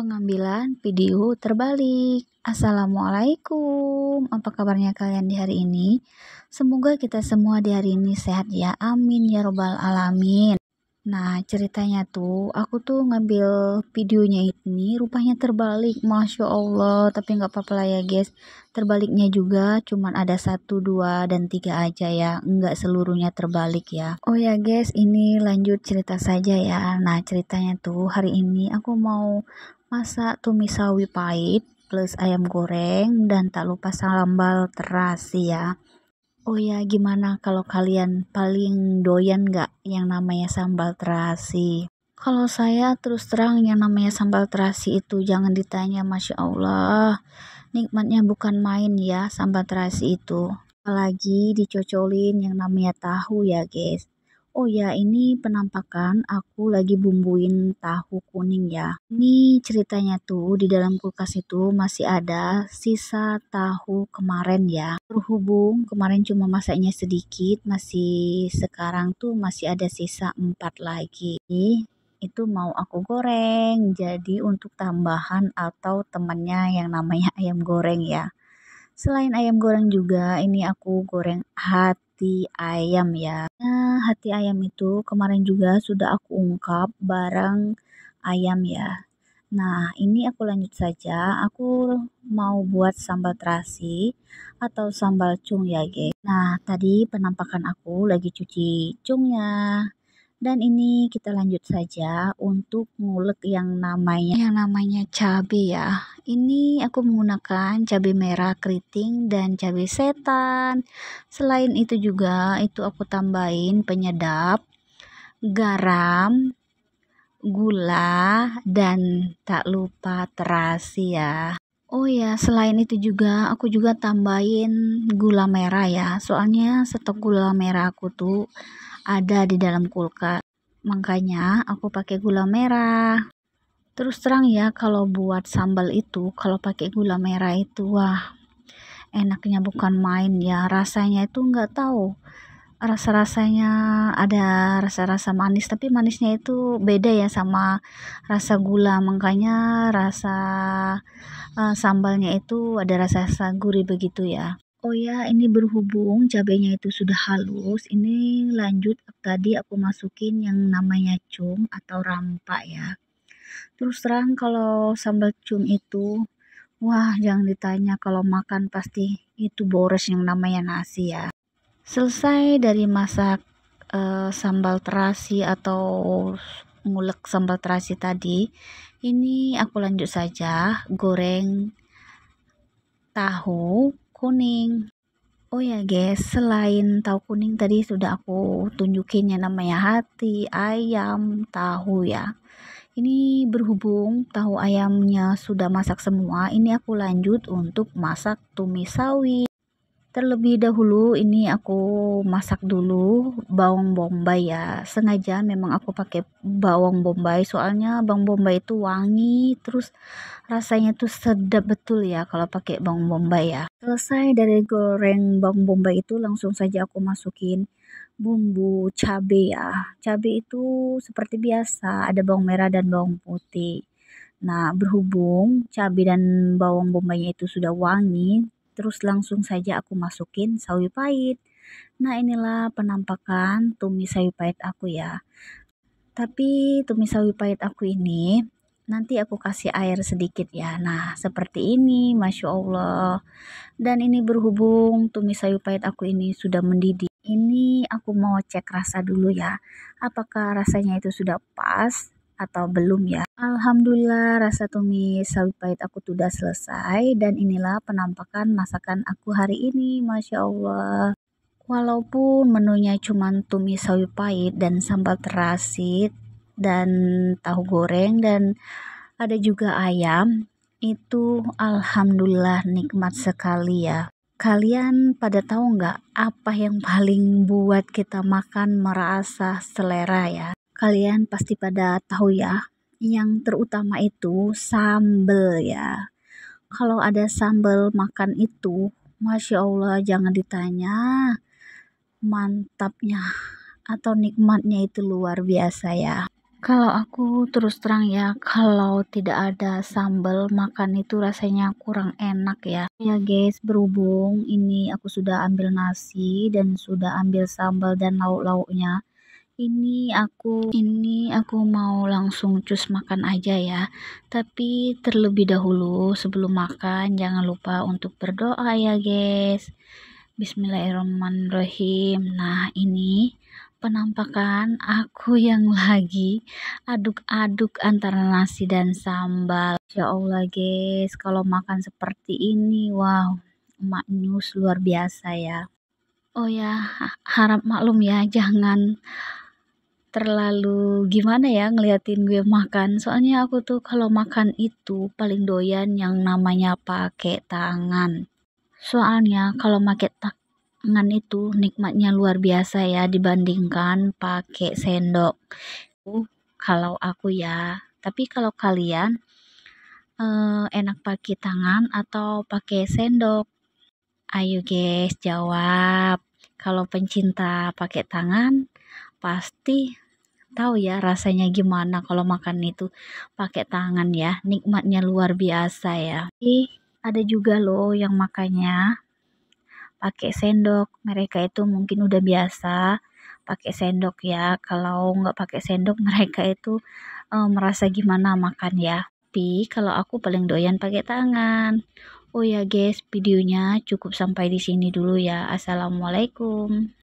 pengambilan video terbalik. Assalamualaikum, apa kabarnya kalian di hari ini? Semoga kita semua di hari ini sehat ya, amin ya robbal alamin. Nah ceritanya tuh, aku tuh ngambil videonya ini rupanya terbalik, masya Allah. Tapi nggak apa-apa lah ya guys, terbaliknya juga cuman ada satu, dua, dan tiga aja ya, nggak seluruhnya terbalik ya. Oh ya guys, ini lanjut cerita saja ya. Nah ceritanya tuh hari ini aku mau masak tumis sawi pahit plus ayam goreng dan tak lupa sambal terasi ya. Oh ya, gimana kalau kalian paling doyan nggak yang namanya sambal terasi? Kalau saya terus terang yang namanya sambal terasi itu jangan ditanya, masya Allah, nikmatnya bukan main ya sambal terasi itu. Apalagi dicocolin yang namanya tahu ya guys. Oh ya, ini penampakan aku lagi bumbuin tahu kuning ya. Ini ceritanya tuh di dalam kulkas itu masih ada sisa tahu kemarin ya. Berhubung kemarin cuma masaknya sedikit, masih sekarang tuh masih ada sisa 4 lagi. Itu mau aku goreng, jadi untuk tambahan atau temannya yang namanya ayam goreng ya. Selain ayam goreng juga, ini aku goreng hati hati ayam ya. Nah, hati ayam itu kemarin juga sudah aku ungkap barang ayam ya. Nah, ini aku lanjut saja. Aku mau buat sambal terasi atau sambal cung ya, guys Nah, tadi penampakan aku lagi cuci cungnya. Dan ini kita lanjut saja untuk ngulek yang namanya yang namanya cabe ya. Ini aku menggunakan cabai merah keriting dan cabai setan. Selain itu juga itu aku tambahin penyedap, garam, gula dan tak lupa terasi ya. Oh ya, selain itu juga aku juga tambahin gula merah ya. Soalnya stok gula merah aku tuh ada di dalam kulkas. Makanya aku pakai gula merah terus terang ya kalau buat sambal itu kalau pakai gula merah itu wah enaknya bukan main ya rasanya itu nggak tahu rasa-rasanya ada rasa-rasa manis tapi manisnya itu beda ya sama rasa gula makanya rasa uh, sambalnya itu ada rasa-rasa gurih begitu ya Oh ya, ini berhubung cabenya itu sudah halus. Ini lanjut tadi aku masukin yang namanya cum atau rampa ya terus terang kalau sambal cum itu wah jangan ditanya kalau makan pasti itu boros yang namanya nasi ya selesai dari masak e, sambal terasi atau ngulek sambal terasi tadi ini aku lanjut saja goreng tahu kuning Oh ya guys, selain tahu kuning tadi sudah aku tunjukin yang namanya hati, ayam, tahu ya ini berhubung tahu ayamnya sudah masak semua ini aku lanjut untuk masak tumis sawi terlebih dahulu ini aku masak dulu bawang bombay ya sengaja memang aku pakai bawang bombay soalnya bawang bombay itu wangi terus rasanya tuh sedap betul ya kalau pakai bawang bombay ya selesai dari goreng bawang bombay itu langsung saja aku masukin bumbu cabe ya. Cabe itu seperti biasa ada bawang merah dan bawang putih. Nah, berhubung cabai dan bawang bombaynya itu sudah wangi, terus langsung saja aku masukin sawi pahit. Nah, inilah penampakan tumis sawi pahit aku ya. Tapi tumis sawi pahit aku ini nanti aku kasih air sedikit ya. Nah, seperti ini, Masya Allah. Dan ini berhubung tumis sawi pahit aku ini sudah mendidih ini aku mau cek rasa dulu ya. Apakah rasanya itu sudah pas atau belum ya. Alhamdulillah rasa tumis sawi pahit aku sudah selesai dan inilah penampakan masakan aku hari ini. Masya Allah. Walaupun menunya cuma tumis sawi pahit dan sambal terasi dan tahu goreng dan ada juga ayam, itu alhamdulillah nikmat sekali ya. Kalian pada tahu nggak apa yang paling buat kita makan merasa selera ya? Kalian pasti pada tahu ya, yang terutama itu sambel ya. Kalau ada sambel makan itu, masya Allah jangan ditanya, mantapnya atau nikmatnya itu luar biasa ya. Kalau aku terus terang ya, kalau tidak ada sambal makan itu rasanya kurang enak ya. Ya guys, berhubung ini aku sudah ambil nasi dan sudah ambil sambal dan lauk-lauknya. Ini aku ini aku mau langsung cus makan aja ya. Tapi terlebih dahulu sebelum makan jangan lupa untuk berdoa ya guys. Bismillahirrahmanirrahim. Nah, ini penampakan aku yang lagi aduk-aduk antara nasi dan sambal. Ya Allah guys, kalau makan seperti ini, wow, maknyus luar biasa ya. Oh ya, harap maklum ya, jangan terlalu gimana ya ngeliatin gue makan. Soalnya aku tuh kalau makan itu paling doyan yang namanya pakai tangan. Soalnya kalau pakai tak tangan itu nikmatnya luar biasa ya dibandingkan pakai sendok. Uh, Kalau aku ya, tapi kalau kalian uh, enak pakai tangan atau pakai sendok? Ayo guys, jawab. Kalau pencinta pakai tangan pasti tahu ya rasanya gimana kalau makan itu pakai tangan ya. Nikmatnya luar biasa ya. ada juga loh yang makannya pakai sendok. Mereka itu mungkin udah biasa pakai sendok ya. Kalau nggak pakai sendok mereka itu e, merasa gimana makan ya. Tapi kalau aku paling doyan pakai tangan. Oh ya guys, videonya cukup sampai di sini dulu ya. Assalamualaikum.